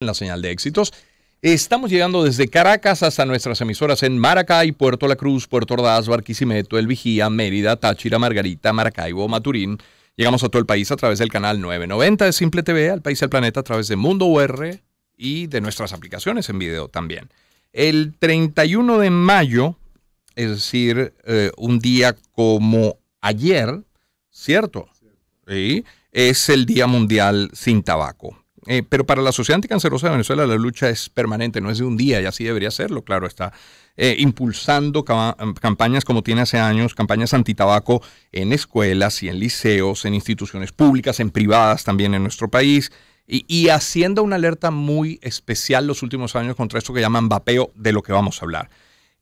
en la señal de éxitos. Estamos llegando desde Caracas hasta nuestras emisoras en Maracay, Puerto La Cruz, Puerto Ordaz, Barquisimeto, El Vigía, Mérida, Táchira, Margarita, Maracaibo, Maturín. Llegamos a todo el país a través del canal 990 de Simple TV, al país del al planeta a través de Mundo UR y de nuestras aplicaciones en video también. El 31 de mayo, es decir, eh, un día como ayer, ¿cierto? Sí, es el Día Mundial sin Tabaco. Eh, pero para la Sociedad Anticancerosa de Venezuela la lucha es permanente, no es de un día y así debería serlo, claro, está eh, impulsando em, campañas como tiene hace años, campañas antitabaco en escuelas y en liceos, en instituciones públicas, en privadas también en nuestro país, y, y haciendo una alerta muy especial los últimos años contra esto que llaman vapeo de lo que vamos a hablar.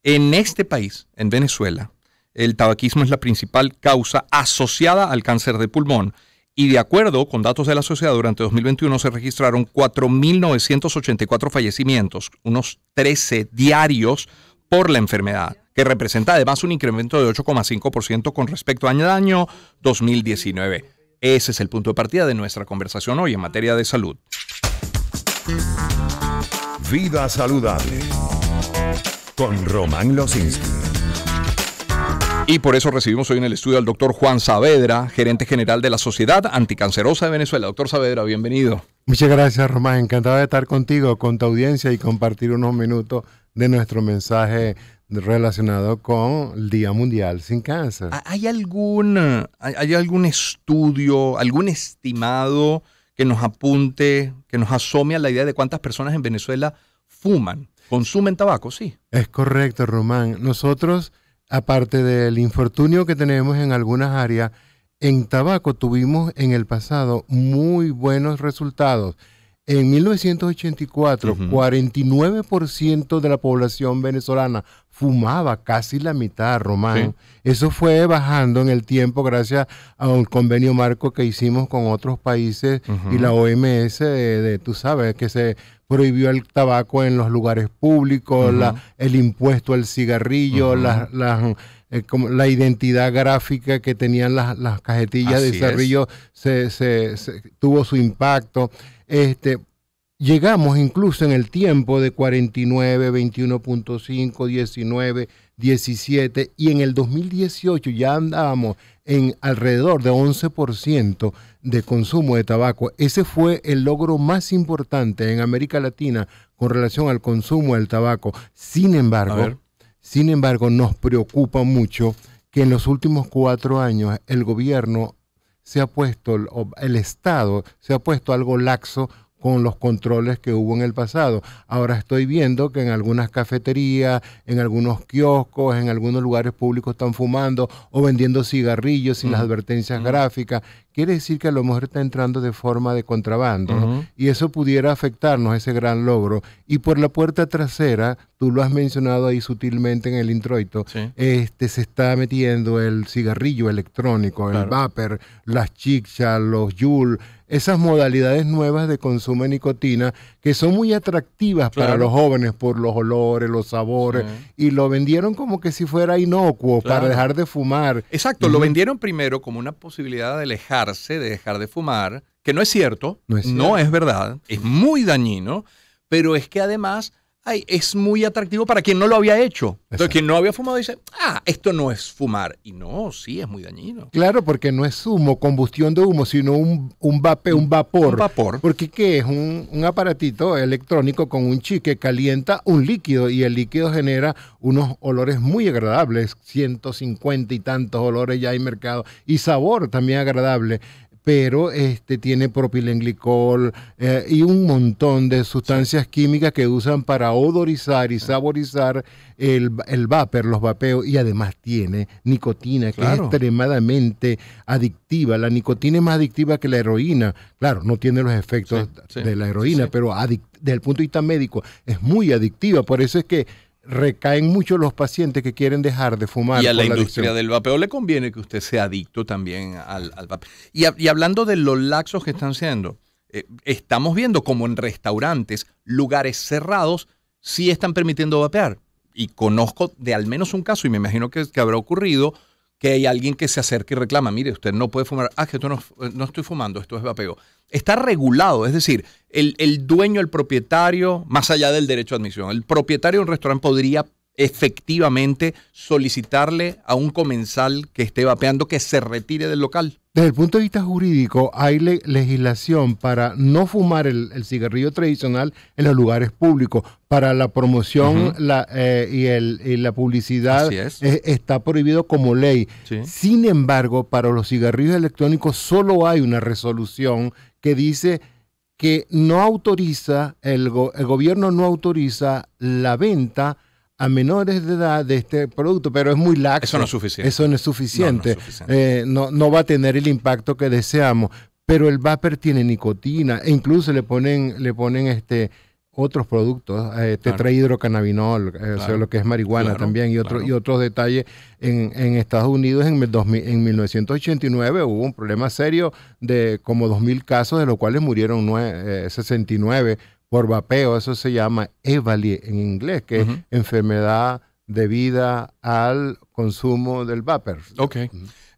En este país, en Venezuela, el tabaquismo es la principal causa asociada al cáncer de pulmón y de acuerdo con datos de la sociedad, durante 2021 se registraron 4.984 fallecimientos, unos 13 diarios por la enfermedad, que representa además un incremento de 8,5% con respecto al año 2019. Ese es el punto de partida de nuestra conversación hoy en materia de salud. Vida saludable con Román Losinski. Y por eso recibimos hoy en el estudio al doctor Juan Saavedra, gerente general de la Sociedad Anticancerosa de Venezuela. Doctor Saavedra, bienvenido. Muchas gracias, Román. Encantado de estar contigo, con tu audiencia y compartir unos minutos de nuestro mensaje relacionado con el Día Mundial sin Cáncer. ¿Hay algún, hay algún estudio, algún estimado que nos apunte, que nos asome a la idea de cuántas personas en Venezuela fuman, consumen tabaco? Sí. Es correcto, Román. Nosotros aparte del infortunio que tenemos en algunas áreas, en tabaco tuvimos en el pasado muy buenos resultados. En 1984, 49% de la población venezolana fumaba casi la mitad, Román. Eso fue bajando en el tiempo gracias a un convenio marco que hicimos con otros países y la OMS, de, tú sabes, que se prohibió el tabaco en los lugares públicos, el impuesto al cigarrillo, las... La, eh, como la identidad gráfica que tenían las, cajetillas de cigarrillo se, se, tuvo su impacto. Este, llegamos incluso en el tiempo de 49, 21.5, 19, 17 y en el 2018 ya andábamos en alrededor de 11% de consumo de tabaco. Ese fue el logro más importante en América Latina con relación al consumo del tabaco. Sin embargo, sin embargo, nos preocupa mucho que en los últimos cuatro años el gobierno se ha puesto, el Estado se ha puesto algo laxo con los controles que hubo en el pasado. Ahora estoy viendo que en algunas cafeterías, en algunos kioscos, en algunos lugares públicos están fumando o vendiendo cigarrillos sin las advertencias gráficas, quiere decir que a lo mejor está entrando de forma de contrabando y eso pudiera afectarnos, ese gran logro. Y por la puerta trasera, tú lo has mencionado ahí sutilmente en el introito, este, se está metiendo el cigarrillo electrónico, el vapor, las chichas, los yul, esas modalidades nuevas de consumo de nicotina que son muy atractivas para los jóvenes por los olores, los sabores, y lo vendieron como que si fuera inocuo para dejar de fumar. Exacto, lo vendieron primero como una posibilidad de alejar de dejar de fumar, que no es, cierto. No es verdad, es muy dañino, pero es que además ay, es muy atractivo para quien no lo había hecho. Entonces, quien no había fumado dice, ah, esto no es fumar. Y no, sí, es muy dañino. Claro, porque no es humo, combustión de humo, sino un, un, vape, un vapor. Un vapor. Porque ¿qué es? Un, un aparatito electrónico con un chip que calienta un líquido y el líquido genera unos olores muy agradables, 150 y tantos olores ya hay mercado, y sabor también agradable pero este, tiene propilenglicol eh, y un montón de sustancias químicas que usan para odorizar y saborizar el, el vapor, los vapeos, y además tiene nicotina, que es extremadamente adictiva. La nicotina es más adictiva que la heroína. Claro, no tiene los efectos de la heroína, pero desde el punto de vista médico es muy adictiva. Por eso es que recaen mucho los pacientes que quieren dejar de fumar. Y a la, industria del vapeo le conviene que usted sea adicto también al, vapeo. Y, hablando de los laxos que están siendo, eh, estamos viendo como en restaurantes, lugares cerrados, sí están permitiendo vapear. Y conozco de al menos un caso, y me imagino que, que habrá ocurrido, que hay alguien que se acerca y reclama, mire, usted no puede fumar, ah, que no, no, estoy fumando, esto es vapeo. Está regulado, es decir, el, el dueño, el propietario, más allá del derecho de admisión, el propietario de un restaurante podría efectivamente solicitarle a un comensal que esté vapeando que se retire del local. Desde el punto de vista jurídico, hay legislación para no fumar el, cigarrillo tradicional en los lugares públicos. Para la promoción eh, y, la publicidad está prohibido como ley. Sin embargo, para los cigarrillos electrónicos solo hay una resolución que dice que no autoriza, el gobierno no autoriza la venta a menores de edad de este producto, pero es muy laxo. Eso no es suficiente. Eso no es suficiente. Eh, no, va a tener el impacto que deseamos. Pero el vapor tiene nicotina e incluso le ponen, le ponen este, otros productos, eh, tetrahidrocannabinol, eh, lo que es marihuana también, y, otro, y otros detalles. En, Estados Unidos en, en 1989 hubo un problema serio de como 2.000 casos, de los cuales murieron 69 por vapeo, eso se llama EVALI en inglés, que es enfermedad debida al consumo del vapor. Ok.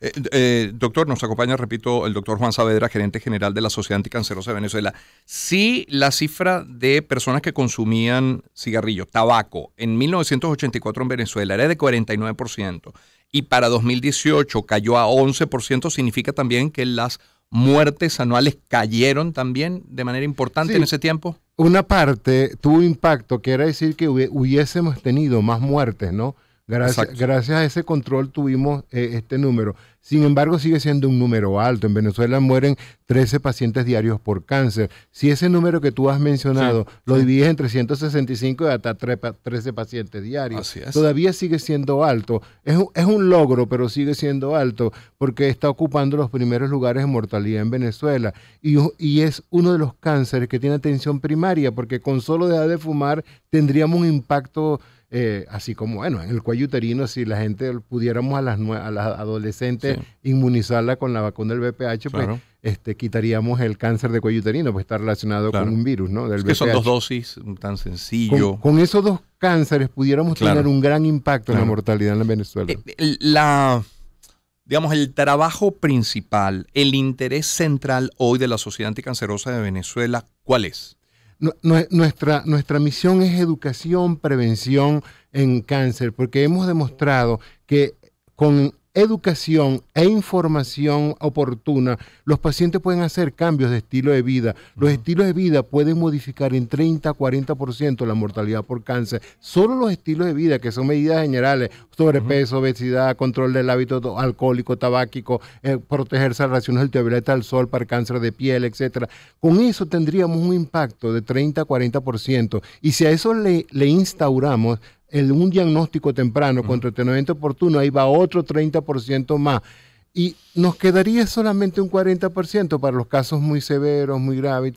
Eh, eh, doctor, nos acompaña, repito, el doctor Juan Saavedra, gerente general de la Sociedad Anticancerosa de Venezuela. Si la cifra de personas que consumían cigarrillo, tabaco, en 1984 en Venezuela era de 49% y para 2018 cayó a 11%, significa también que las muertes anuales cayeron también de manera importante en ese tiempo? Una parte tuvo impacto, que era decir que hubiésemos tenido más muertes, ¿no? Gracias, gracias a ese control tuvimos eh, este número. Sin embargo, sigue siendo un número alto. En Venezuela mueren 13 pacientes diarios por cáncer. Si ese número que tú has mencionado lo divides entre 165 y hasta 13 pacientes diarios, todavía sigue siendo alto. Es un, logro, pero sigue siendo alto porque está ocupando los primeros lugares de mortalidad en Venezuela. Y, es uno de los cánceres que tiene atención primaria porque con solo dejar de fumar tendríamos un impacto... Eh, así como, bueno, en el cuello uterino, si la gente pudiéramos a las, a las adolescentes inmunizarla con la vacuna del VPH, pues este, quitaríamos el cáncer de cuello uterino, pues está relacionado con un virus, ¿no? Del es que son dos dosis mm, tan sencillo. Con, esos dos cánceres pudiéramos tener un gran impacto en la mortalidad en Venezuela. Eh, eh, la digamos, el trabajo principal, el interés central hoy de la Sociedad Anticancerosa de Venezuela, ¿cuál es? nuestra, nuestra misión es educación, prevención en cáncer, porque hemos demostrado que con educación e información oportuna, los pacientes pueden hacer cambios de estilo de vida. Los estilos de vida pueden modificar en 30 40% la mortalidad por cáncer. Solo los estilos de vida, que son medidas generales, sobrepeso, obesidad, control del hábito alcohólico, tabáquico, eh, protegerse de las ultravioleta del sol para cáncer de piel, etcétera. Con eso tendríamos un impacto de 30 40%. Y si a eso le instauramos el, un diagnóstico temprano contra con tratamiento oportuno, ahí va otro 30% más. Y nos quedaría solamente un 40% para los casos muy severos, muy graves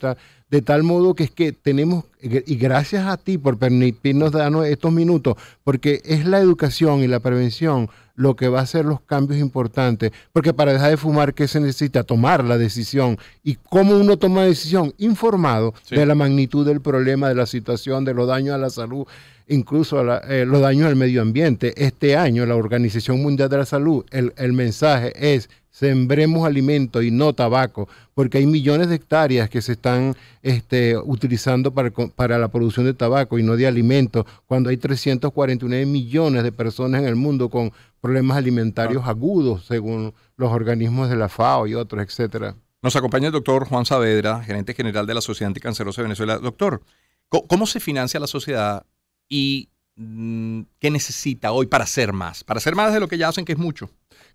De tal modo que es que tenemos, y gracias a ti por permitirnos darnos estos minutos, porque es la educación y la prevención lo que va a ser los cambios importantes, porque para dejar de fumar, ¿qué se necesita? Tomar la decisión. ¿Y cómo uno toma decisión? Informado de la magnitud del problema, de la situación, de los daños a la salud, incluso a eh, los daños al medio ambiente. Este año, la Organización Mundial de la Salud, el, mensaje es sembremos alimentos y no tabaco, porque hay millones de hectáreas que se están este, utilizando para, para, la producción de tabaco y no de alimentos, cuando hay 349 millones de personas en el mundo con problemas alimentarios ah. agudos, según los organismos de la FAO y otros, etcétera. Nos acompaña el doctor Juan Saavedra, gerente general de la Sociedad Anticancerosa de Venezuela. Doctor, ¿cómo se financia la sociedad y mm, qué necesita hoy para hacer más? Para hacer más de lo que ya hacen, que es mucho.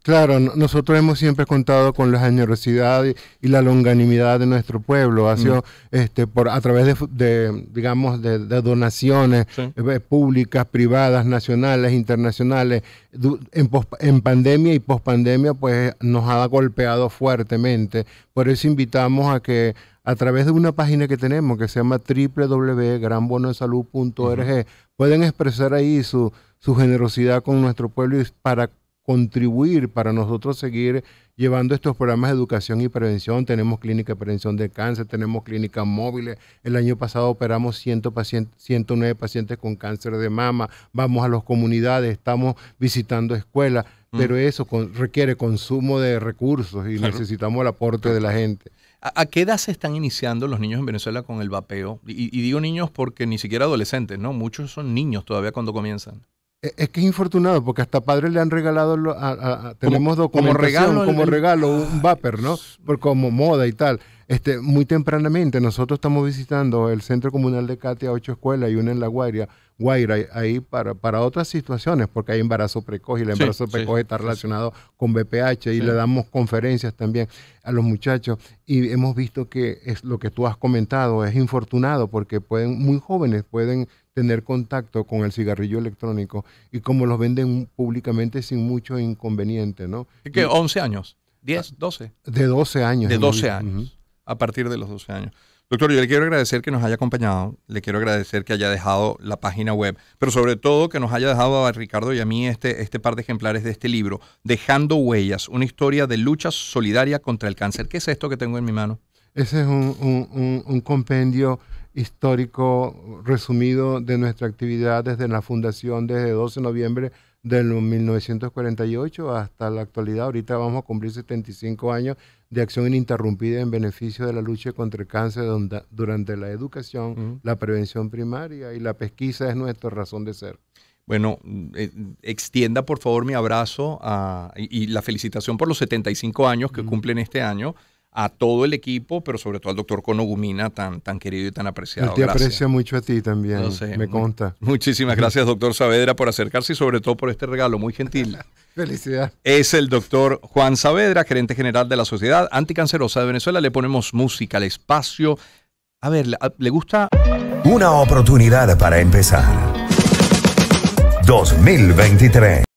Claro, nosotros hemos siempre contado con la generosidad y, la longanimidad de nuestro pueblo. Ha mm. sido este, por, a través de, digamos, de, donaciones eh, públicas, privadas, nacionales, internacionales. en, pandemia y pospandemia, pues nos ha golpeado fuertemente. Por eso invitamos a que a través de una página que tenemos que se llama www.granbonosalud.org, pueden expresar ahí su, su generosidad con nuestro pueblo y para contribuir para nosotros seguir llevando estos programas de educación y prevención. Tenemos clínica de prevención de cáncer, tenemos clínicas móviles. El año pasado operamos 100 pacientes, 109 pacientes con cáncer de mama. Vamos a las comunidades, estamos visitando escuelas, mm. pero eso requiere consumo de recursos y necesitamos el aporte de la gente. ¿A, qué edad se están iniciando los niños en Venezuela con el vapeo? y digo niños porque ni siquiera adolescentes, ¿no? Muchos son niños todavía cuando comienzan. Eh, es que es infortunado porque hasta padres le han regalado, tenemos como regalo, como regalo un vapor, ah, ¿no? Por, como moda y tal. Este, muy tempranamente nosotros estamos visitando el Centro Comunal de Katia, ocho escuelas y una en La Guaira, Guaira ahí para, para otras situaciones, porque hay embarazo precoz y el embarazo precoz está relacionado con BPH y le damos conferencias también a los muchachos y hemos visto que es lo que tú has comentado es infortunado porque pueden muy jóvenes pueden tener contacto con el cigarrillo electrónico y como los venden públicamente sin mucho inconveniente, ¿no? ¿Y qué? ¿11 años? ¿10? ¿12? Ah, de 12 años. De 12 años. A partir de los 12 años. Doctor, yo le quiero agradecer que nos haya acompañado, le quiero agradecer que haya dejado la página web, pero sobre todo que nos haya dejado a Ricardo y a mí este, este par de ejemplares de este libro, Dejando Huellas, una historia de lucha solidaria contra el cáncer. ¿Qué es esto que tengo en mi mano? Ese es un, un compendio histórico resumido de nuestra actividad desde la fundación desde 12 de noviembre del 1948 hasta la actualidad. Ahorita vamos a cumplir 75 años de acción ininterrumpida en beneficio de la lucha contra el cáncer durante la educación, la prevención primaria y la pesquisa es nuestra razón de ser. Bueno, eh, extienda por favor mi abrazo y, la felicitación por los 75 años que cumplen este año a todo el equipo, pero sobre todo al doctor Conogumina, tan, tan querido y tan apreciado. te aprecio mucho a ti también, me conta. Muchísimas gracias, doctor Saavedra, por acercarse y sobre todo por este regalo muy gentil. Felicidad. Es el doctor Juan Saavedra, gerente general de la Sociedad Anticancerosa de Venezuela. Le ponemos música al espacio. A ver, ¿le gusta? Una oportunidad para empezar. 2023.